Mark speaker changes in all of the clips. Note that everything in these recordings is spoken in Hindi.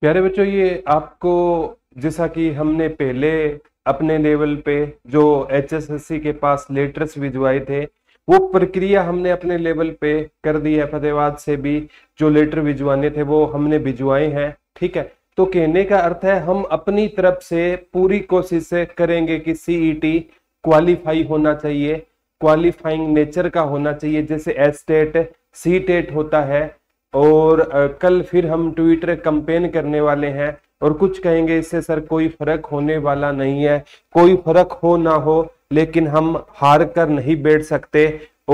Speaker 1: प्यारे बच्चों ये आपको जैसा कि हमने पहले अपने लेवल पे जो एच के पास लेटर्स भिजवाए थे वो प्रक्रिया हमने अपने लेवल पे कर दी है फतेहबाद से भी जो लेटर भिजवाने थे वो हमने भिजवाए हैं ठीक है तो कहने का अर्थ है हम अपनी तरफ से पूरी कोशिश करेंगे कि सीईटी क्वालिफाई e होना चाहिए क्वालिफाइंग नेचर का होना चाहिए जैसे एस्टेट सी टेट होता है और कल फिर हम ट्विटर कंपेन करने वाले हैं और कुछ कहेंगे इससे सर कोई फर्क होने वाला नहीं है कोई फर्क हो ना हो लेकिन हम हार कर नहीं बैठ सकते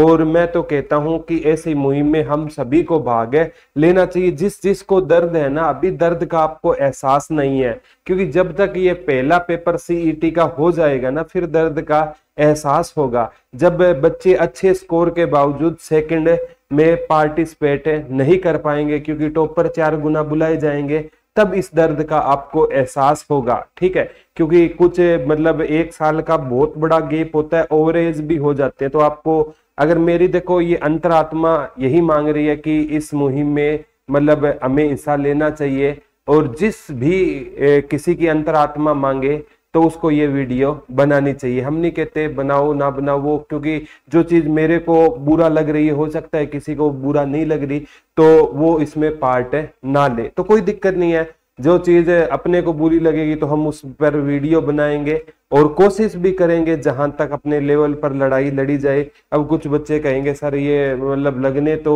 Speaker 1: और मैं तो कहता हूं कि ऐसी मुहिम में हम सभी को भाग है लेना चाहिए जिस जिस को दर्द है ना अभी दर्द का आपको एहसास नहीं है क्योंकि जब तक ये पहला पेपर सीईटी e का हो जाएगा ना फिर दर्द का एहसास होगा जब बच्चे अच्छे स्कोर के बावजूद सेकंड में पार्टिसिपेट नहीं कर पाएंगे क्योंकि टॉप पर चार गुना बुलाए जाएंगे तब इस दर्द का आपको एहसास होगा ठीक है क्योंकि कुछ मतलब एक साल का बहुत बड़ा गेप होता है ओवरेज भी हो जाते हैं तो आपको अगर मेरी देखो ये अंतरात्मा यही मांग रही है कि इस मुहिम में मतलब हमें हिस्सा लेना चाहिए और जिस भी ए, किसी की अंतरात्मा मांगे तो उसको ये वीडियो बनानी चाहिए हम नहीं कहते बनाओ ना बनाओ वो क्योंकि जो चीज़ मेरे को बुरा लग रही है हो सकता है किसी को बुरा नहीं लग रही तो वो इसमें पार्ट ना ले तो कोई दिक्कत नहीं है जो चीज़ अपने को बुरी लगेगी तो हम उस पर वीडियो बनाएंगे और कोशिश भी करेंगे जहां तक अपने लेवल पर लड़ाई लड़ी जाए अब कुछ बच्चे कहेंगे सर ये मतलब लगने तो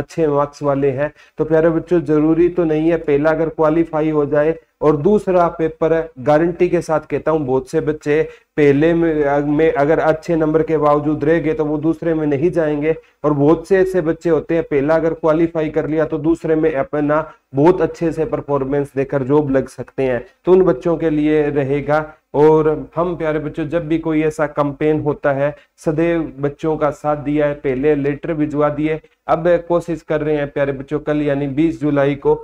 Speaker 1: अच्छे मार्क्स वाले हैं तो प्यारे बच्चों जरूरी तो नहीं है पहला अगर क्वालिफाई हो जाए और दूसरा पेपर गारंटी के साथ कहता हूं बहुत से बच्चे पहले में अगर अच्छे नंबर के बावजूद रह गए तो वो दूसरे में नहीं जाएंगे और बहुत से ऐसे बच्चे होते हैं पहला अगर क्वालिफाई कर लिया तो दूसरे में अपना बहुत अच्छे से परफॉर्मेंस देकर जॉब लग सकते हैं तो उन बच्चों के लिए रहेगा और हम प्यारे बच्चों जब भी कोई ऐसा कंपेन होता है सदैव बच्चों का साथ दिया है पहले लेटर भिजवा दिए अब कोशिश कर रहे हैं प्यारे बच्चों कल यानी 20 जुलाई को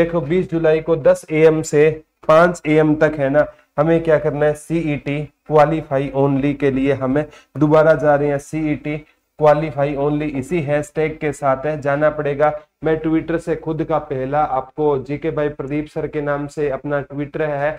Speaker 1: देखो 20 जुलाई को 10 एम से 5 एम तक है ना हमें क्या करना है सीईटी क्वालिफाई ओनली के लिए हमें दोबारा जा रहे हैं सीईटी क्वालिफाई ओनली इसी हैशटैग के साथ है जाना पड़ेगा मैं ट्विटर से खुद का पहला आपको जीके भाई प्रदीप सर के नाम से अपना ट्विटर है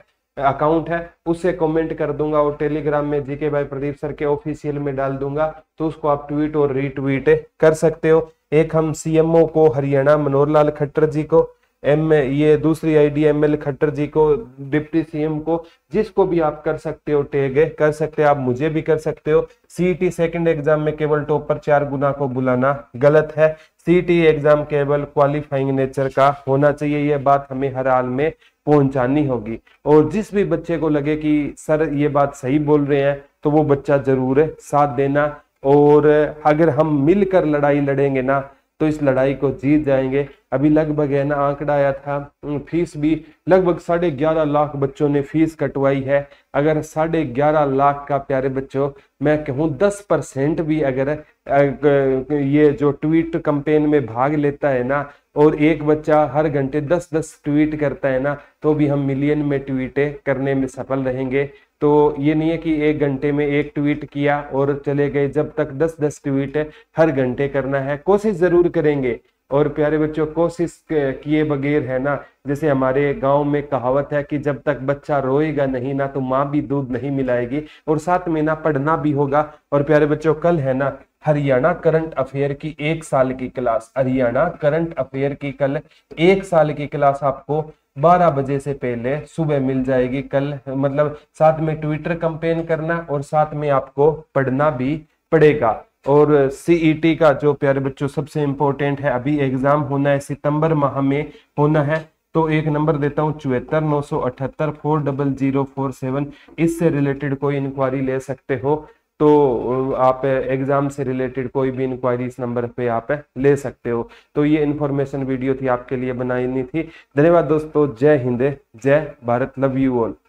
Speaker 1: अकाउंट है उसे कमेंट कर दूंगा और टेलीग्राम में जीके भाई प्रदीप सर के ऑफिशियल में डाल दूंगा तो उसको आप ट्वीट और रीट्वीट कर सकते हो एक हम सीएमओ को हरियाणा मनोहर लाल खट्टर जी को एम ये दूसरी ID M L Khattar ji को डिप्टी सीएम को जिसको भी आप कर सकते हो टेग कर सकते हो आप मुझे भी कर सकते हो सीटी सेकंड एग्जाम में केवल टॉपर चार गुना को बुलाना गलत है सीटी एग्जाम e केवल क्वालिफाइंग नेचर का होना चाहिए यह बात हमें हर हाल में पहुंचानी होगी और जिस भी बच्चे को लगे कि सर ये बात सही बोल रहे हैं तो वो बच्चा जरूर साथ देना और अगर हम मिलकर लड़ाई लड़ेंगे ना तो इस लड़ाई को जीत जाएंगे अभी लगभग है ना आंकड़ा आया था हम्म, फीस भी लगभग साढ़े ग्यारह लाख बच्चों ने फीस कटवाई है अगर साढ़े ग्यारह लाख का प्यारे बच्चों मैं कहूँ दस परसेंट भी अगर ये जो ट्वीट कंपेन में भाग लेता है ना और एक बच्चा हर घंटे दस दस ट्वीट करता है ना तो भी हम मिलियन में ट्वीटें करने में सफल रहेंगे तो ये नहीं है कि एक घंटे में एक ट्वीट किया और चले गए जब तक दस दस ट्वीट हर घंटे करना है कोशिश जरूर करेंगे और प्यारे बच्चों कोशिश किए बगैर है ना जैसे हमारे गांव में कहावत है कि जब तक बच्चा रोएगा नहीं ना तो माँ भी दूध नहीं मिलाएगी और साथ में ना पढ़ना भी होगा और प्यारे बच्चों कल है ना हरियाणा करंट अफेयर की एक साल की क्लास हरियाणा करंट अफेयर की कल एक साल की क्लास आपको 12 बजे से पहले सुबह मिल जाएगी कल मतलब साथ में ट्विटर कंपेन करना और साथ में आपको पढ़ना भी पड़ेगा और सीईटी e का जो प्यारे बच्चों सबसे इंपॉर्टेंट है अभी एग्जाम होना है सितंबर माह में होना है तो एक नंबर देता हूँ चौहत्तर नौ सौ अठहत्तर four double zero four seven इससे रिलेटेड कोई इंक्वायरी ले सकते हो तो आप एग्जाम से रिलेटेड कोई भी इंक्वायरी इस नंबर पे आप ले सकते हो तो ये इन्फॉर्मेशन वीडियो थी आपके लिए नहीं थी धन्यवाद दोस्तों जय हिंद जय भारत लव यू ऑल